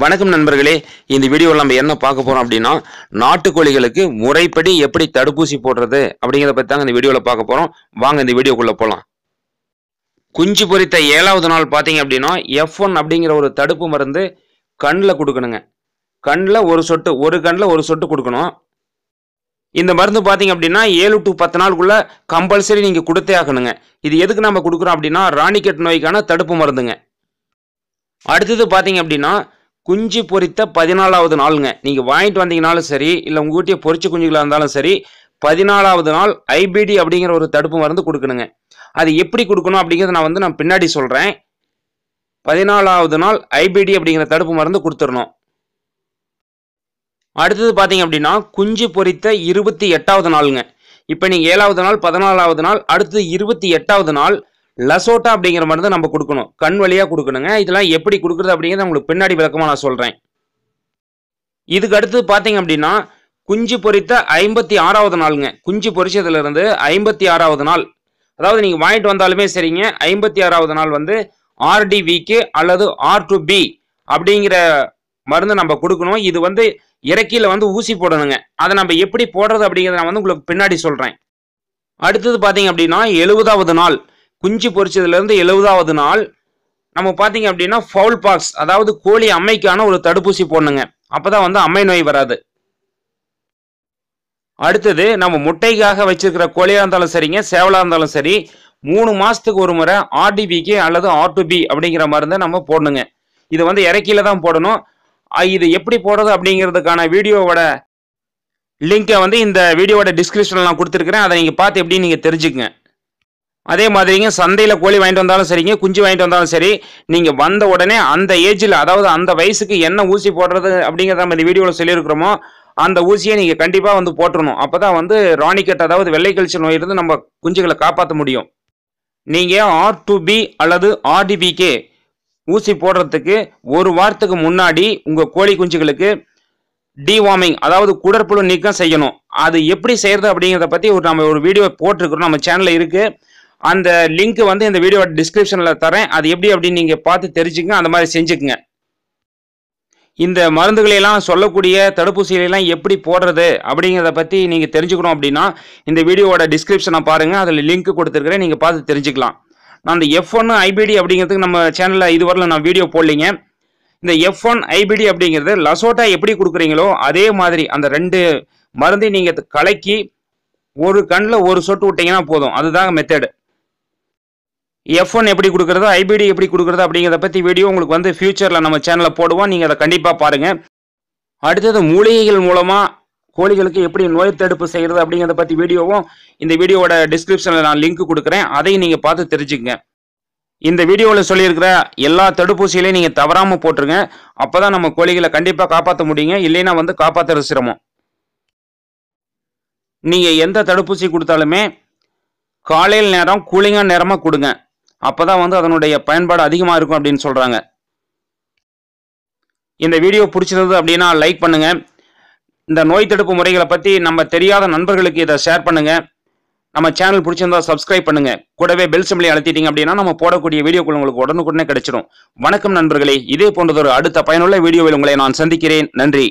வணக்கம் நண்பர்களே இந்த வீடியோவில் நம்ம என்ன பார்க்க போகிறோம் அப்படின்னா நாட்டுக்கோழிகளுக்கு முறைப்படி எப்படி தடுப்பூசி போடுறது அப்படிங்கிறத பற்றி தாங்க இந்த வீடியோவில் பார்க்க போகிறோம் வாங்க இந்த வீடியோக்குள்ளே போகலாம் குஞ்சு பொறித்த ஏழாவது நாள் பார்த்தீங்க அப்படின்னா எஃப் ஒன் அப்படிங்கிற ஒரு தடுப்பு மருந்து கண்ணில் கொடுக்கணுங்க கண்ணில் ஒரு சொட்டு ஒரு கண்ணில் ஒரு சொட்டு கொடுக்கணும் இந்த மருந்து பார்த்தீங்க அப்படின்னா ஏழு டு பத்து நாளுக்குள்ளே கம்பல்சரி நீங்கள் கொடுத்தே ஆகணுங்க இது எதுக்கு நம்ம கொடுக்குறோம் அப்படின்னா ராணிக்கட்டு நோய்க்கான தடுப்பு மருந்துங்க அடுத்தது பார்த்தீங்க அப்படின்னா குஞ்சு பொறித்த பதினாலாவது நாளுங்க நீங்கள் வாங்கிட்டு வந்தீங்கனாலும் சரி இல்லை உங்ககிட்டயே பொறிச்ச குஞ்சுகளாக இருந்தாலும் சரி பதினாலாவது நாள் ஐபிடி அப்படிங்கிற ஒரு தடுப்பு மருந்து கொடுக்கணுங்க அது எப்படி கொடுக்கணும் அப்படிங்கிறத நான் வந்து நான் பின்னாடி சொல்கிறேன் பதினாலாவது நாள் ஐபிடி அப்படிங்கிற தடுப்பு மருந்து கொடுத்துடணும் அடுத்தது பார்த்தீங்க அப்படின்னா குஞ்சு பொறித்த இருபத்தி எட்டாவது நாளுங்க இப்போ நீங்கள் ஏழாவது நாள் பதினாலாவது நாள் அடுத்தது இருபத்தி எட்டாவது நாள் லசோட்டா அப்படிங்கிற மருந்து நம்ம கொடுக்கணும் கண் வழியாக கொடுக்கணுங்க இதெல்லாம் எப்படி கொடுக்குறது அப்படிங்கிறது உங்களுக்கு பின்னாடி விளக்கமாக நான் சொல்கிறேன் இதுக்கு அடுத்து பார்த்தீங்க அப்படின்னா குஞ்சு பொறித்த ஐம்பத்தி ஆறாவது நாளுங்க குஞ்சு பொறிச்சதுலேருந்து ஐம்பத்தி ஆறாவது நாள் அதாவது நீங்கள் வாங்கிட்டு வந்தாலுமே சரிங்க ஐம்பத்தி ஆறாவது நாள் வந்து ஆர்டிவிக்கு அல்லது ஆர் டு பி அப்படிங்கிற மருந்து நம்ம கொடுக்கணும் இது வந்து இறக்கியில் வந்து ஊசி போடணுங்க அதை நம்ம எப்படி போடுறது அப்படிங்கிறத நான் வந்து உங்களுக்கு பின்னாடி சொல்கிறேன் அடுத்தது பார்த்தீங்க அப்படின்னா எழுபதாவது நாள் குஞ்சு பொறிச்சதுலேருந்து எழுபதாவது நாள் நம்ம பார்த்தீங்க அப்படின்னா ஃபவுல் பாக்ஸ் அதாவது கோழி அம்மைக்கான ஒரு தடுப்பூசி போடணுங்க தான் வந்து அம்மை நோய் வராது அடுத்தது நம்ம முட்டைக்காக வச்சிருக்கிற கோழியாக இருந்தாலும் சரிங்க சேவலாக இருந்தாலும் சரி மூணு மாதத்துக்கு ஒரு முறை ஆர்டிபிக்கு அல்லது ஆர்டுபி அப்படிங்கிற மருந்தை நம்ம போடணுங்க இது வந்து இறக்கியில தான் போடணும் இது எப்படி போடுறது அப்படிங்கிறதுக்கான வீடியோவோட லிங்கை வந்து இந்த வீடியோவோட டிஸ்கிரிப்ஷனில் நான் கொடுத்துருக்குறேன் அதை நீங்கள் பார்த்து எப்படி நீங்கள் தெரிஞ்சுக்கங்க அதே மாதிரிங்க சந்தையில் கோழி வாங்கிட்டு வந்தாலும் சரிங்க குஞ்சு வாங்கிட்டு வந்தாலும் சரி நீங்கள் வந்த உடனே அந்த ஏஜில் அதாவது அந்த வயசுக்கு என்ன ஊசி போடுறது அப்படிங்கிறத நம்ம இந்த வீடியோவில் சொல்லியிருக்கிறோமோ அந்த ஊசியை நீங்கள் கண்டிப்பாக வந்து போட்டுடணும் அப்போ தான் வந்து ராணிக்கட் அதாவது வெள்ளை கழிச்சல் நோயிலிருந்து நம்ம குஞ்சுகளை காப்பாற்ற முடியும் நீங்கள் ஆர் டு பி அல்லது ஆர்டிபிகே ஊசி போடுறதுக்கு ஒரு வாரத்துக்கு முன்னாடி உங்கள் கோழி குஞ்சுகளுக்கு டிவார்மிங் அதாவது குடற்புழு நீக்கம் செய்யணும் அது எப்படி செய்யறது அப்படிங்கிறத பற்றி ஒரு நம்ம ஒரு வீடியோ போட்டிருக்கிறோம் நம்ம சேனலில் இருக்குது அந்த லிங்க் வந்து இந்த வீடியோ டிஸ்கிரிப்ஷனில் தரேன் அது எப்படி அப்படின்னு நீங்கள் பார்த்து தெரிஞ்சுக்கங்க அந்த மாதிரி செஞ்சுக்குங்க இந்த மருந்துகளையெல்லாம் சொல்லக்கூடிய தடுப்பூசிகளெல்லாம் எப்படி போடுறது அப்படிங்கிறத பற்றி நீங்கள் தெரிஞ்சுக்கணும் அப்படின்னா இந்த வீடியோவோட டிஸ்கிரிப்ஷனை பாருங்கள் அதில் லிங்க் கொடுத்துருக்குறேன் நீங்கள் பார்த்து தெரிஞ்சுக்கலாம் நான் அந்த எஃப் ஒன் ஐபிடி அப்படிங்கிறதுக்கு நம்ம சேனலில் இதுவரையில் நான் வீடியோ போடலிங்க இந்த எஃப் ஒன் ஐபிடி அப்படிங்கிறது லசோட்டா எப்படி கொடுக்குறீங்களோ அதே மாதிரி அந்த ரெண்டு மருந்தையும் நீங்கள் கலக்கி ஒரு கண்ணில் ஒரு சொட்டு விட்டீங்கன்னா போதும் அதுதான் மெத்தடு எஃப் ஒன் எப்படி கொடுக்குறது ஐபிடி எப்படி கொடுக்குறது அப்படிங்கிறத பற்றி வீடியோ உங்களுக்கு வந்து ஃபியூச்சரில் நம்ம சேனலில் போடுவோம் நீங்கள் அதை கண்டிப்பாக பாருங்கள் அடுத்தது மூலிகைகள் மூலமாக கோழிகளுக்கு எப்படி நோய் தடுப்பு செய்கிறது அப்படிங்கிறத பற்றி வீடியோவும் இந்த வீடியோவோட டிஸ்கிரிப்ஷனில் நான் லிங்க் கொடுக்குறேன் அதையும் நீங்கள் பார்த்து தெரிஞ்சுக்கங்க இந்த வீடியோவில் சொல்லியிருக்கிற எல்லா தடுப்பூசிகளையும் நீங்கள் தவறாமல் போட்டுருங்க அப்போ தான் நம்ம கோழிகளை கண்டிப்பாக காப்பாற்ற முடியுங்க இல்லைன்னா வந்து காப்பாற்றுற சிரமம் நீங்கள் எந்த தடுப்பூசி கொடுத்தாலுமே காலையில் நேரம் கூலிங்காக நேரமாக கொடுங்க அப்போ தான் வந்து அதனுடைய பயன்பாடு அதிகமாக இருக்கும் அப்படின்னு சொல்கிறாங்க இந்த வீடியோ பிடிச்சிருந்தது அப்படின்னா லைக் பண்ணுங்கள் இந்த நோய் தடுப்பு முறைகளை பற்றி நம்ம தெரியாத நண்பர்களுக்கு இதை ஷேர் பண்ணுங்கள் நம்ம சேனல் பிடிச்சிருந்தா சப்ஸ்கிரைப் பண்ணுங்க கூடவே பெல் சிம்பிளை அழுத்திட்டீங்க அப்படின்னா நம்ம போடக்கூடிய வீடியோக்கள் உங்களுக்கு உடனுக்குடனே கிடைச்சிடும் வணக்கம் நண்பர்களே இதே போன்றதொரு அடுத்த பயனுள்ள வீடியோவில் உங்களை நான் சந்திக்கிறேன் நன்றி